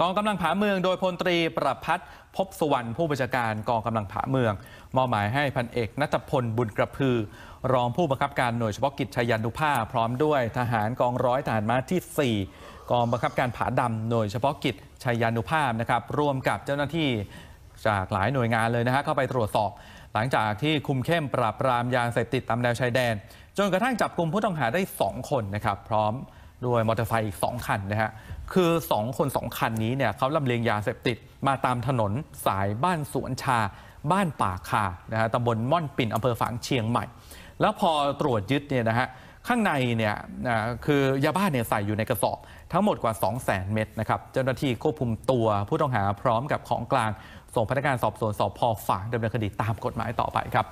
กองกำลังผาเมืองโดยพลตรีประพัฒน์พบสุวรรณผู้บัญชาการกองกำลังผาเมืองมอบหมายให้พันเอกนัทพลบุญกระพือ รองผู้บังคับการหน่วยเฉพาะกิจชายันุภาพ พร้อมด้วยทหารกองร้อยทหารม้าที่ 4 กองบังคับการผาดำหน่วยเฉพาะกิจชายันุภาพนะครับร่วมกับเจ้าหน้าที่จากหลายหน่วยงานเลยนะฮะเข้าไปตรวจสอบ หลังจากที่คุมเข้มปราบปรามยาเสพติดตามแนวชายแดน จนกระทั่งจับกลุ่มผู้ต้องหาได้2คนนะครับ พร้อมด้วยมอเตอร์ไซค์อีกสองคันนะฮะคือ 2 คน 2 คันนี้เนี่ยเขาลำเลียงยาเสพติดมาตามถนนสายบ้านสวนชาบ้านป่าคานะฮะตำบลม่อนปิ่นอำเภอฝางเชียงใหม่ แล้วพอตรวจยึดเนี่ยนะฮะข้างในเนี่ยคือยาบ้าเนี่ยใส่อยู่ในกระสอบ ทั้งหมดกว่า 2 0 0 0 0 0 เม็ดนะครับเจ้าหน้าที่ควบคุมตัวผู้ต้องหาพร้อมกับของกลาง ส่งพนักงานสอบสวนสอบพอฝางดำเนินคดีตามกฎหมายต่อไปครับ